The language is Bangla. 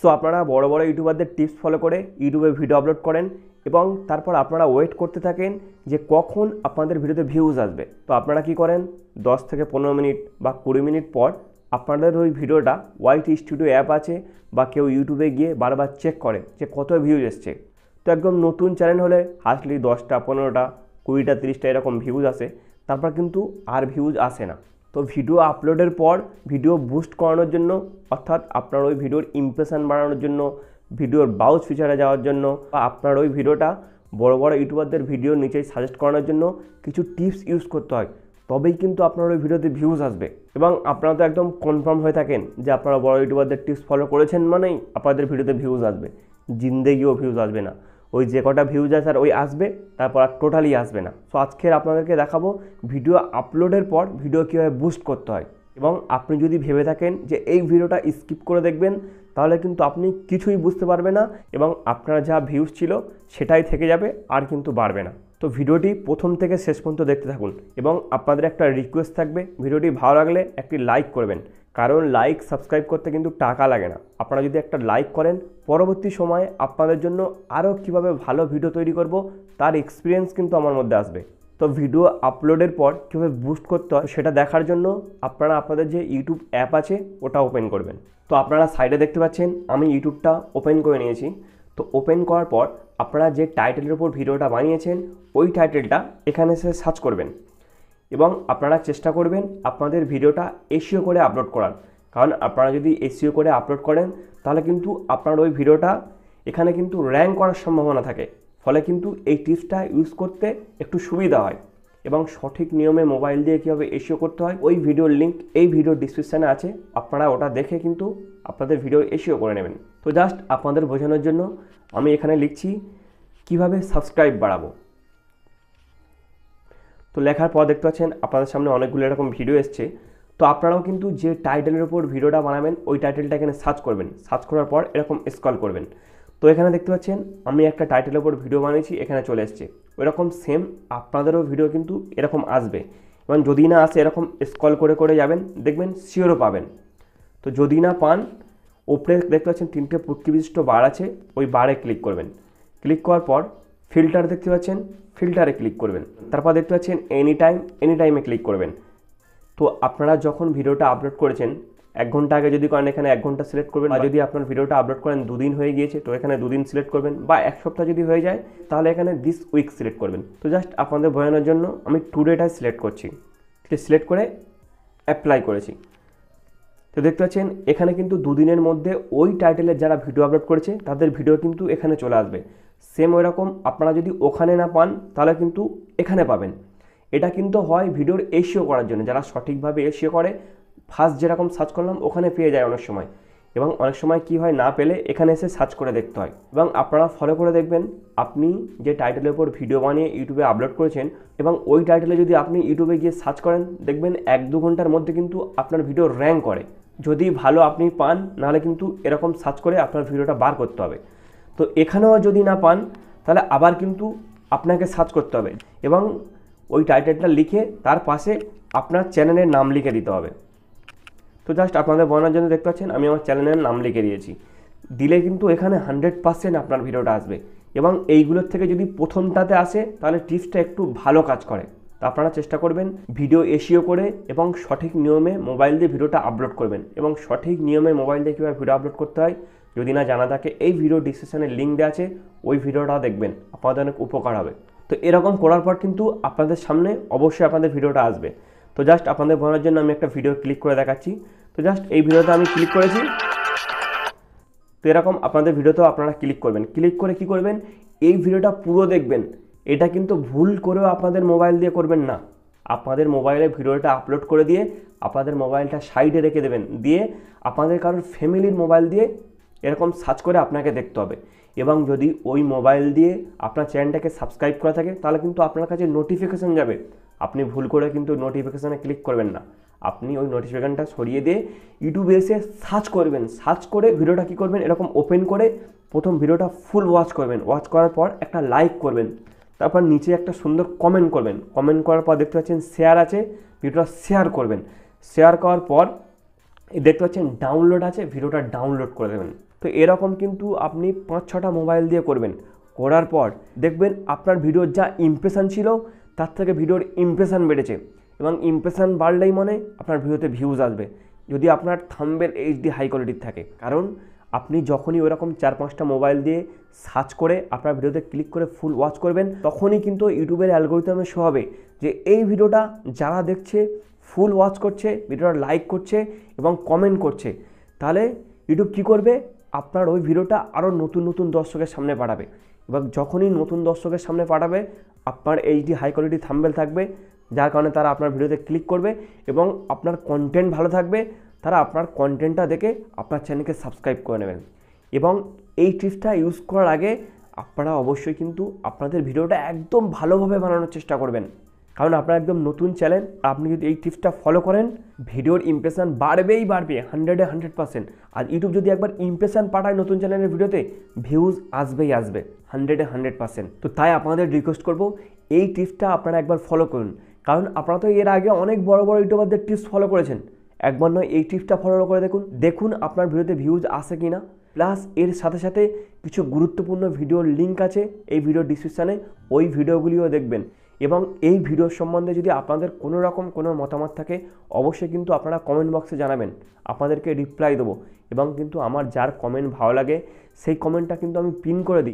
সো আপনারা বড় বড় ইউটিউবারদের টিপস ফলো করে ইউটিউবে ভিডিও আপলোড করেন এবং তারপর আপনারা ওয়েট করতে থাকেন যে কখন আপনাদের ভিডিওতে ভিউজ আসবে তো আপনারা কি করেন 10 থেকে পনেরো মিনিট বা কুড়ি মিনিট পর আপনাদের ওই ভিডিওটা ওয়াইটি স্টুডিও অ্যাপ আছে বা কেউ ইউটিউবে গিয়ে বারবার চেক করে যে কত ভিউজ এসছে তো একদম নতুন চ্যানেল হলে হার্ডলি দশটা পনেরোটা কুড়িটা তিরিশটা এরকম ভিউজ আসে তারপর কিন্তু আর ভিউজ আসে না তো ভিডিও আপলোডের পর ভিডিও বুস্ট করানোর জন্য অর্থাৎ আপনার ওই ভিডিওর ইমপ্রেশন বাড়ানোর জন্য ভিডিওর বাউজ ফিচারে যাওয়ার জন্য বা আপনার ওই ভিডিওটা বড় বড় ইউটিউবারদের ভিডিও নিচেই সাজেস্ট করানোর জন্য কিছু টিপস ইউজ করতে হয় তবেই কিন্তু আপনার ওই ভিডিওতে ভিউজ আসবে এবং আপনারা তো একদম কনফার্ম হয়ে থাকেন যে আপনারা বড় ইউটিউবারদের টিপস ফলো করেছেন মানেই আপনাদের ভিডিওতে ভিউজ আসবে জিন্দেগিও ভিউজ আসবে না ওই যে কটা ভিউজ আছে আর ওই আসবে তারপর আর টোটালি আসবে না সো আজকের আপনাদেরকে দেখাবো ভিডিও আপলোডের পর ভিডিও কীভাবে বুস্ট করতে হয় এবং আপনি যদি ভেবে থাকেন যে এই ভিডিওটা স্কিপ করে দেখবেন তাহলে কিন্তু আপনি কিছুই বুঝতে পারবে না এবং আপনার যা ভিউজ ছিল সেটাই থেকে যাবে আর কিন্তু বাড়বে না তো ভিডিওটি প্রথম থেকে শেষ পর্যন্ত দেখতে থাকুন এবং আপনাদের একটা রিকোয়েস্ট থাকবে ভিডিওটি ভালো লাগলে একটি লাইক করবেন কারণ লাইক সাবস্ক্রাইব করতে কিন্তু টাকা লাগে না আপনারা যদি একটা লাইক করেন পরবর্তী সময়ে আপনাদের জন্য আরও কীভাবে ভালো ভিডিও তৈরি করব তার এক্সপিরিয়েন্স কিন্তু আমার মধ্যে আসবে তো ভিডিও আপলোডের পর কীভাবে বুস্ট করতে হয় সেটা দেখার জন্য আপনারা আপনাদের যে ইউটিউব অ্যাপ আছে ওটা ওপেন করবেন তো আপনারা সাইডে দেখতে পাচ্ছেন আমি ইউটিউবটা ওপেন করে নিয়েছি তো ওপেন করার পর আপনারা যে টাইটেলের উপর ভিডিওটা বানিয়েছেন ওই টাইটেলটা এখানে এসে সার্চ করবেন এবং আপনারা চেষ্টা করবেন আপনাদের ভিডিওটা এসিও করে আপলোড করার কারণ আপনারা যদি এসিও করে আপলোড করেন তাহলে কিন্তু আপনার ওই ভিডিওটা এখানে কিন্তু র্যাঙ্ক করার সম্ভাবনা থাকে ফলে কিন্তু এই টিপসটা ইউজ করতে একটু সুবিধা হয় এবং সঠিক নিয়মে মোবাইল দিয়ে কীভাবে এসিও করতে হয় ওই ভিডিওর লিঙ্ক এই ভিডিওর ডিসক্রিপশানে আছে আপনারা ওটা দেখে কিন্তু আপনাদের ভিডিও এসিও করে নেবেন তো জাস্ট আপনাদের বোঝানোর জন্য আমি এখানে লিখছি কিভাবে সাবস্ক্রাইব বাড়াবো তো লেখার পর দেখতে পাচ্ছেন আপনাদের সামনে অনেকগুলো এরকম ভিডিও এসছে তো আপনারাও কিন্তু যে টাইটেলের উপর ভিডিওটা বানাবেন ওই টাইটেলটা এখানে সার্চ করবেন সার্চ করার পর এরকম স্কল করবেন তো এখানে দেখতে পাচ্ছেন আমি একটা টাইটেলের উপর ভিডিও বানিয়েছি এখানে চলে এসছে ওইরকম সেম আপনাদেরও ভিডিও কিন্তু এরকম আসবে এবং যদি না আসে এরকম স্কল করে করে যাবেন দেখবেন শিওরও পাবেন তো যদি না পান ওপরে দেখতে পাচ্ছেন তিনটে পুটকিবিশিষ্ট বার আছে ওই বারে ক্লিক করবেন ক্লিক করার পর ফিল্টার দেখতে পাচ্ছেন ফিল্টারে ক্লিক করবেন তারপর দেখতে পাচ্ছেন এনি টাইম এনি টাইমে ক্লিক করবেন তো আপনারা যখন ভিডিওটা আপলোড করেছেন এক ঘন্টা আগে যদি করেন এখানে এক ঘন্টা সিলেক্ট করবেন বা আচ্ছা। যদি আপনার ভিডিওটা আপলোড করেন দুদিন হয়ে গিয়েছে তো এখানে দুদিন সিলেক্ট করবেন বা এক সপ্তাহ যদি হয়ে যায় তাহলে এখানে দিস উইক সিলেক্ট করবেন তো জাস্ট আপনাদের বোঝানোর জন্য আমি টুডেটা সিলেক্ট করছি সিলেক্ট করে অ্যাপ্লাই করেছি তো দেখতে পাচ্ছেন এখানে কিন্তু দুদিনের মধ্যে ওই টাইটেলের যারা ভিডিও আপলোড করেছে তাদের ভিডিও কিন্তু এখানে চলে আসবে সেম ওইরকম আপনারা যদি ওখানে না পান তাহলে কিন্তু এখানে পাবেন এটা কিন্তু হয় ভিডিওর এসিও করার জন্য যারা সঠিকভাবে এসিও করে ফার্স্ট যেরকম সার্চ করলাম ওখানে পেয়ে যায় অনেক সময় এবং অনেক সময় কি হয় না পেলে এখানে এসে সার্চ করে দেখতে হয় এবং আপনারা ফলো করে দেখবেন আপনি যে টাইটেলের উপর ভিডিও বানিয়ে ইউটিউবে আপলোড করেছেন এবং ওই টাইটেলে যদি আপনি ইউটিউবে গিয়ে সার্চ করেন দেখবেন এক দু ঘন্টার মধ্যে কিন্তু আপনার ভিডিও র্যাঙ্ক করে যদি ভালো আপনি পান নাহলে কিন্তু এরকম সার্চ করে আপনার ভিডিওটা বার করতে হবে তো এখানেও যদি না পান তাহলে আবার কিন্তু আপনাকে সার্চ করতে হবে এবং ওই টাইটেলটা লিখে তার পাশে আপনার চ্যানেলের নাম লিখে দিতে হবে তো জাস্ট আপনাদের বর্ণার জন্য দেখতে পাচ্ছেন আমি আমার চ্যানেলের নাম লিখে দিয়েছি দিলে কিন্তু এখানে হান্ড্রেড পার্সেন্ট আপনার ভিডিওটা আসবে এবং এইগুলোর থেকে যদি প্রথমটাতে আসে তাহলে টিপসটা একটু ভালো কাজ করে তো আপনারা চেষ্টা করবেন ভিডিও এসিও করে এবং সঠিক নিয়মে মোবাইল দিয়ে ভিডিওটা আপলোড করবেন এবং সঠিক নিয়মে মোবাইল দিয়ে কীভাবে ভিডিও আপলোড করতে হয় যদি না জানা থাকে এই ভিডিও ডিসক্রিপশানে লিঙ্ক দেওয়া আছে ওই ভিডিওটা দেখবেন আপনাদের অনেক উপকার হবে তো এরকম করার পর কিন্তু আপনাদের সামনে অবশ্যই আপনাদের ভিডিওটা আসবে তো জাস্ট আপনাদের বোঝানোর জন্য আমি একটা ভিডিও ক্লিক করে দেখাচ্ছি তো জাস্ট এই ভিডিওতে আমি ক্লিক করেছি তো এরকম আপনাদের ভিডিওতেও আপনারা ক্লিক করবেন ক্লিক করে কি করবেন এই ভিডিওটা পুরো দেখবেন এটা কিন্তু ভুল করেও আপনাদের মোবাইল দিয়ে করবেন না আপনাদের মোবাইলে ভিডিওটা আপলোড করে দিয়ে আপনাদের মোবাইলটা সাইডে রেখে দেবেন দিয়ে আপনাদের কারোর ফ্যামিলির মোবাইল দিয়ে এরকম সার্চ করে আপনাকে দেখতে হবে এবং যদি ওই মোবাইল দিয়ে আপনার চ্যানেলটাকে সাবস্ক্রাইব করা থাকে তাহলে কিন্তু আপনার কাছে নোটিফিকেশান যাবে আপনি ভুল করে কিন্তু নোটিফিকেশানে ক্লিক করবেন না আপনি ওই নোটিফিকেশানটা সরিয়ে দিয়ে ইউটিউবে এসে সার্চ করবেন সার্চ করে ভিডিওটা কী করবেন এরকম ওপেন করে প্রথম ভিডিওটা ফুল ওয়াচ করবেন ওয়াচ করার পর একটা লাইক করবেন তারপর নিচে একটা সুন্দর কমেন্ট করবেন কমেন্ট করার পর দেখতে পাচ্ছেন শেয়ার আছে ভিডিওটা শেয়ার করবেন শেয়ার করার পর দেখতে পাচ্ছেন ডাউনলোড আছে ভিডিওটা ডাউনলোড করে দেবেন তো এরকম কিন্তু আপনি পাঁচ ছটা মোবাইল দিয়ে করবেন করার পর দেখবেন আপনার ভিডিওর যা ইমপ্রেশান ছিল তার থেকে ভিডিওর ইমপ্রেশান বেড়েছে এবং ইমপ্রেশান বাড়লেই মানে আপনার ভিডিওতে ভিউজ আসবে যদি আপনার থাম্বেল এইচডি হাই কোয়ালিটির থাকে কারণ আপনি যখনই ওরকম চার পাঁচটা মোবাইল দিয়ে সার্চ করে আপনার ভিডিওতে ক্লিক করে ফুল ওয়াচ করবেন তখনই কিন্তু ইউটিউবের অ্যালগোরিদমে শো হবে যে এই ভিডিওটা যারা দেখছে ফুল ওয়াচ করছে ভিডিওটা লাইক করছে এবং কমেন্ট করছে তাহলে ইউটিউব কী করবে আপনার ওই ভিডিওটা আরও নতুন নতুন দর্শকের সামনে পাঠাবে এবং যখনই নতুন দর্শকের সামনে পাঠাবে আপনার এইচডি হাই কোয়ালিটি থাম্বেল থাকবে যার কারণে তারা আপনার ভিডিওতে ক্লিক করবে এবং আপনার কন্টেন্ট ভালো থাকবে তারা আপনার কন্টেন্টটা দেখে আপনার চ্যানেলকে সাবস্ক্রাইব করে নেবেন এবং এই টিপসটা ইউজ করার আগে আপনারা অবশ্যই কিন্তু আপনাদের ভিডিওটা একদম ভালোভাবে বানানোর চেষ্টা করবেন কারণ আপনার একদম নতুন চ্যানেল আপনি যদি এই টিপসটা ফলো করেন ভিডিওর ইমপ্রেশান বাড়বেই বাড়বে হান্ড্রেডে হান্ড্রেড পার্সেন্ট আর ইউটিউব যদি একবার ইমপ্রেশান পাঠায় নতুন চ্যানেলের ভিডিওতে ভিউজ আসবেই আসবে হান্ড্রেডে হান্ড্রেড পার্সেন্ট তো তাই আপনাদের রিকোয়েস্ট করব এই টিপসটা আপনারা একবার ফলো করুন কারণ আপনারা তো এর আগে অনেক বড় বড় ইউটিউবারদের টিপস ফলো করেছেন একবার নয় এই টিপসটা ফলো করে দেখুন দেখুন আপনার ভিডিওতে ভিউজ আসে কি না প্লাস এর সাথে সাথে কিছু গুরুত্বপূর্ণ ভিডিওর লিঙ্ক আছে এই ভিডিও ডিসক্রিপশানে ওই ভিডিওগুলিও দেখবেন এবং এই ভিডিও সম্বন্ধে যদি আপনাদের কোনো রকম কোনো মতামত থাকে অবশ্যই কিন্তু আপনারা কমেন্ট বক্সে জানাবেন আপনাদেরকে রিপ্লাই দেবো এবং কিন্তু আমার যার কমেন্ট ভালো লাগে সেই কমেন্টটা কিন্তু আমি পিন করে দিই